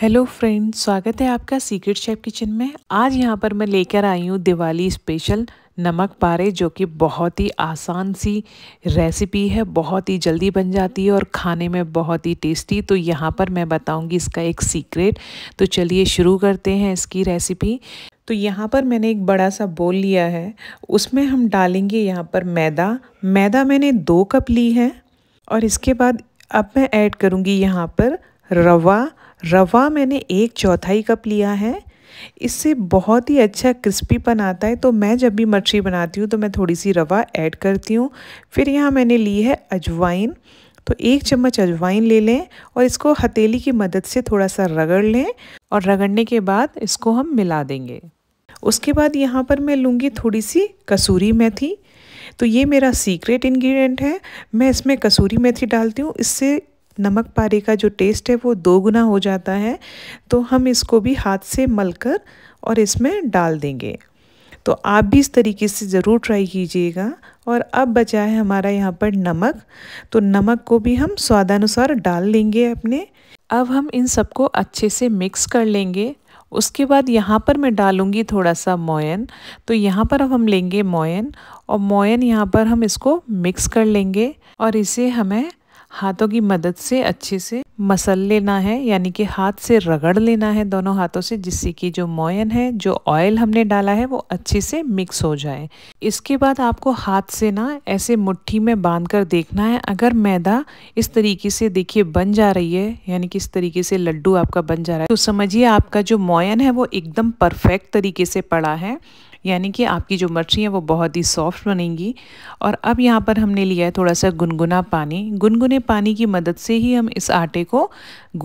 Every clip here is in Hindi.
हेलो फ्रेंड्स स्वागत है आपका सीक्रेट शेफ किचन में आज यहाँ पर मैं लेकर आई हूँ दिवाली स्पेशल नमक पारे जो कि बहुत ही आसान सी रेसिपी है बहुत ही जल्दी बन जाती है और खाने में बहुत ही टेस्टी तो यहाँ पर मैं बताऊँगी इसका एक सीक्रेट तो चलिए शुरू करते हैं इसकी रेसिपी तो यहाँ पर मैंने एक बड़ा सा बोल लिया है उसमें हम डालेंगे यहाँ पर मैदा मैदा मैंने दो कप ली है और इसके बाद अब मैं ऐड करूँगी यहाँ पर रवा रवा मैंने एक चौथाई कप लिया है इससे बहुत ही अच्छा क्रिस्पीपन आता है तो मैं जब भी मछली बनाती हूँ तो मैं थोड़ी सी रवा ऐड करती हूँ फिर यहाँ मैंने ली है अजवाइन तो एक चम्मच अजवाइन ले लें और इसको हथेली की मदद से थोड़ा सा रगड़ लें और रगड़ने के बाद इसको हम मिला देंगे उसके बाद यहाँ पर मैं लूँगी थोड़ी सी कसूरी मेथी तो ये मेरा सीक्रेट इंग्रेडिएंट है मैं इसमें कसूरी मेथी डालती हूँ इससे नमक पारे का जो टेस्ट है वो दोगुना हो जाता है तो हम इसको भी हाथ से मल कर और इसमें डाल देंगे तो आप भी इस तरीके से ज़रूर ट्राई कीजिएगा और अब बचा है हमारा यहाँ पर नमक तो नमक को भी हम स्वादानुसार डाल लेंगे अपने अब हम इन सबको अच्छे से मिक्स कर लेंगे उसके बाद यहाँ पर मैं डालूँगी थोड़ा सा मोयन तो यहाँ पर अब हम लेंगे मोयन और मोयन यहाँ पर हम इसको मिक्स कर लेंगे और इसे हमें हाथों की मदद से अच्छे से मसल लेना है यानी कि हाथ से रगड़ लेना है दोनों हाथों से जिससे कि जो मोयन है जो ऑयल हमने डाला है वो अच्छे से मिक्स हो जाए इसके बाद आपको हाथ से ना ऐसे मुट्ठी में बांध कर देखना है अगर मैदा इस तरीके से देखिए बन जा रही है यानी कि इस तरीके से लड्डू आपका बन जा रहा है तो समझिए आपका जो मोयन है वो एकदम परफेक्ट तरीके से पड़ा है यानी कि आपकी जो मर्ची है वो बहुत ही सॉफ्ट बनेंगी और अब यहाँ पर हमने लिया है थोड़ा सा गुनगुना पानी गुनगुने पानी की मदद से ही हम इस आटे को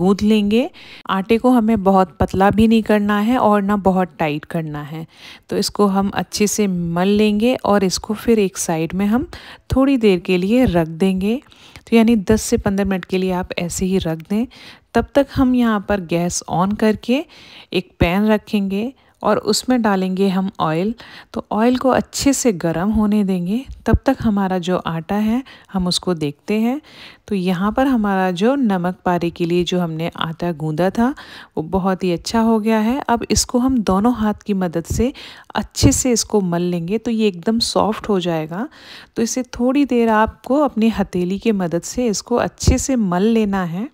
गूँध लेंगे आटे को हमें बहुत पतला भी नहीं करना है और ना बहुत टाइट करना है तो इसको हम अच्छे से मल लेंगे और इसको फिर एक साइड में हम थोड़ी देर के लिए रख देंगे तो यानी 10 से 15 मिनट के लिए आप ऐसे ही रख दें तब तक हम यहाँ पर गैस ऑन करके एक पैन रखेंगे और उसमें डालेंगे हम ऑयल तो ऑयल को अच्छे से गर्म होने देंगे तब तक हमारा जो आटा है हम उसको देखते हैं तो यहाँ पर हमारा जो नमक पारे के लिए जो हमने आटा गूंदा था वो बहुत ही अच्छा हो गया है अब इसको हम दोनों हाथ की मदद से अच्छे से इसको मल लेंगे तो ये एकदम सॉफ्ट हो जाएगा तो इसे थोड़ी देर आपको अपनी हथेली की मदद से इसको अच्छे से मल लेना है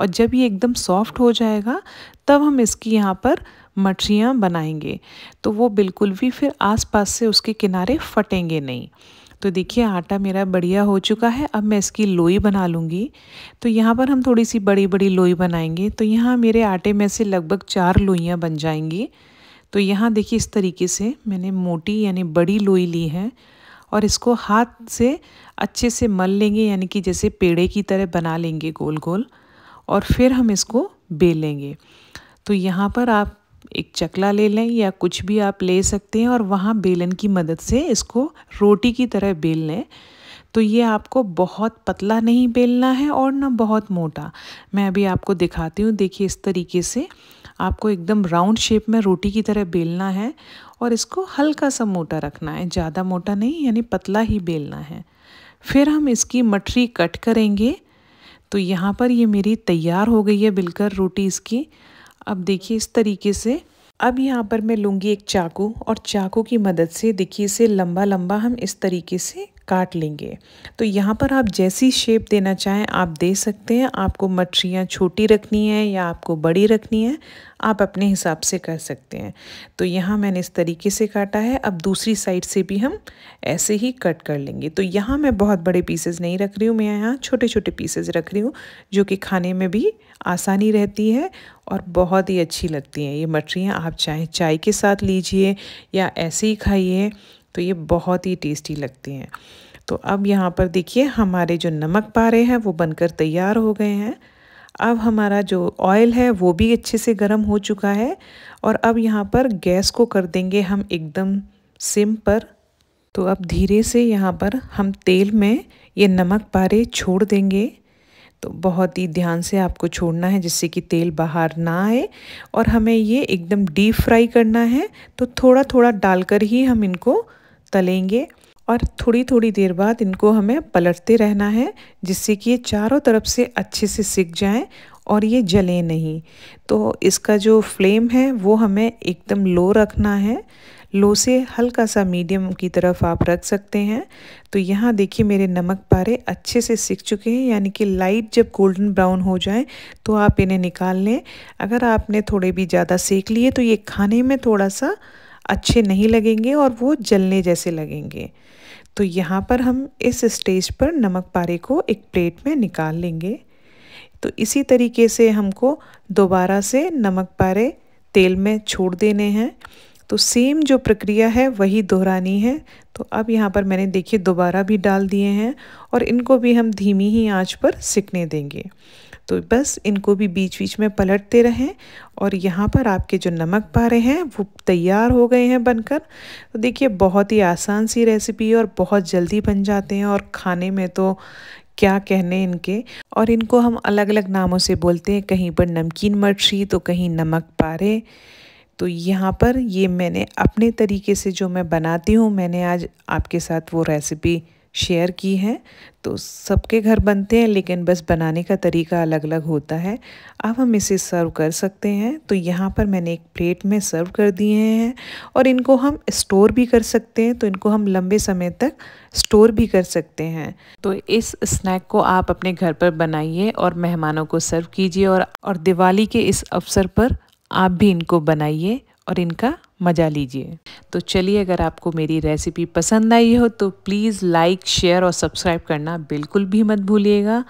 और जब ये एकदम सॉफ्ट हो जाएगा तब हम इसकी यहाँ पर मछियाँ बनाएंगे तो वो बिल्कुल भी फिर आसपास से उसके किनारे फटेंगे नहीं तो देखिए आटा मेरा बढ़िया हो चुका है अब मैं इसकी लोई बना लूँगी तो यहाँ पर हम थोड़ी सी बड़ी बड़ी लोई बनाएंगे तो यहाँ मेरे आटे में से लगभग चार लोइयाँ बन जाएंगी तो यहाँ देखिए इस तरीके से मैंने मोटी यानी बड़ी लोई ली है और इसको हाथ से अच्छे से मल लेंगे यानी कि जैसे पेड़े की तरह बना लेंगे गोल गोल और फिर हम इसको बेलेंगे तो यहाँ पर आप एक चकला ले लें या कुछ भी आप ले सकते हैं और वहाँ बेलन की मदद से इसको रोटी की तरह बेल लें तो ये आपको बहुत पतला नहीं बेलना है और ना बहुत मोटा मैं अभी आपको दिखाती हूँ देखिए इस तरीके से आपको एकदम राउंड शेप में रोटी की तरह बेलना है और इसको हल्का सा मोटा रखना है ज़्यादा मोटा नहीं यानी पतला ही बेलना है फिर हम इसकी मटरी कट करेंगे तो यहाँ पर ये मेरी तैयार हो गई है बिलकर रोटी इसकी अब देखिए इस तरीके से अब यहाँ पर मैं लूँगी एक चाकू और चाकू की मदद से देखिए इसे लंबा लंबा हम इस तरीके से काट लेंगे तो यहाँ पर आप जैसी शेप देना चाहें आप दे सकते हैं आपको मछलियाँ छोटी रखनी है या आपको बड़ी रखनी है आप अपने हिसाब से कर सकते हैं तो यहाँ मैंने इस तरीके से काटा है अब दूसरी साइड से भी हम ऐसे ही कट कर लेंगे तो यहाँ मैं बहुत बड़े पीसेस नहीं रख रही हूँ मैं यहाँ छोटे छोटे पीसेस रख रही हूँ जो कि खाने में भी आसानी रहती है और बहुत ही अच्छी लगती हैं ये मछलियाँ आप चाहे चाय के साथ लीजिए या ऐसे ही खाइए तो ये बहुत ही टेस्टी लगती हैं तो अब यहाँ पर देखिए हमारे जो नमक पारे हैं वो बनकर तैयार हो गए हैं अब हमारा जो ऑयल है वो भी अच्छे से गर्म हो चुका है और अब यहाँ पर गैस को कर देंगे हम एकदम सिम पर तो अब धीरे से यहाँ पर हम तेल में ये नमक पारे छोड़ देंगे तो बहुत ही ध्यान से आपको छोड़ना है जिससे कि तेल बाहर ना आए और हमें ये एकदम डीप फ्राई करना है तो थोड़ा थोड़ा डालकर ही हम इनको तलेंगे और थोड़ी थोड़ी देर बाद इनको हमें पलटते रहना है जिससे कि ये चारों तरफ से अच्छे से सिक जाएं और ये जले नहीं तो इसका जो फ्लेम है वो हमें एकदम लो रखना है लो से हल्का सा मीडियम की तरफ आप रख सकते हैं तो यहाँ देखिए मेरे नमक पारे अच्छे से सिक चुके हैं यानी कि लाइट जब गोल्डन ब्राउन हो जाए तो आप इन्हें निकाल लें अगर आपने थोड़े भी ज़्यादा सेक लिए तो ये खाने में थोड़ा सा अच्छे नहीं लगेंगे और वो जलने जैसे लगेंगे तो यहाँ पर हम इस स्टेज पर नमक पारे को एक प्लेट में निकाल लेंगे तो इसी तरीके से हमको दोबारा से नमक पारे तेल में छोड़ देने हैं तो सेम जो प्रक्रिया है वही दोहरानी है तो अब यहाँ पर मैंने देखिए दोबारा भी डाल दिए हैं और इनको भी हम धीमी ही आंच पर सिकने देंगे तो बस इनको भी बीच बीच में पलटते रहें और यहाँ पर आपके जो नमक पारे हैं वो तैयार हो गए हैं बनकर तो देखिए बहुत ही आसान सी रेसिपी है और बहुत जल्दी बन जाते हैं और खाने में तो क्या कहने इनके और इनको हम अलग अलग नामों से बोलते हैं कहीं पर नमकीन मर्ची तो कहीं नमक पारे तो यहाँ पर ये मैंने अपने तरीके से जो मैं बनाती हूँ मैंने आज आपके साथ वो रेसिपी शेयर की हैं तो सबके घर बनते हैं लेकिन बस बनाने का तरीका अलग अलग होता है अब हम इसे सर्व कर सकते हैं तो यहाँ पर मैंने एक प्लेट में सर्व कर दिए हैं और इनको हम स्टोर भी कर सकते हैं तो इनको हम लंबे समय तक स्टोर भी कर सकते हैं तो इस स्नैक को आप अपने घर पर बनाइए और मेहमानों को सर्व कीजिए और, और दिवाली के इस अवसर पर आप भी इनको बनाइए और इनका मज़ा लीजिए तो चलिए अगर आपको मेरी रेसिपी पसंद आई हो तो प्लीज़ लाइक शेयर और सब्सक्राइब करना बिल्कुल भी मत भूलिएगा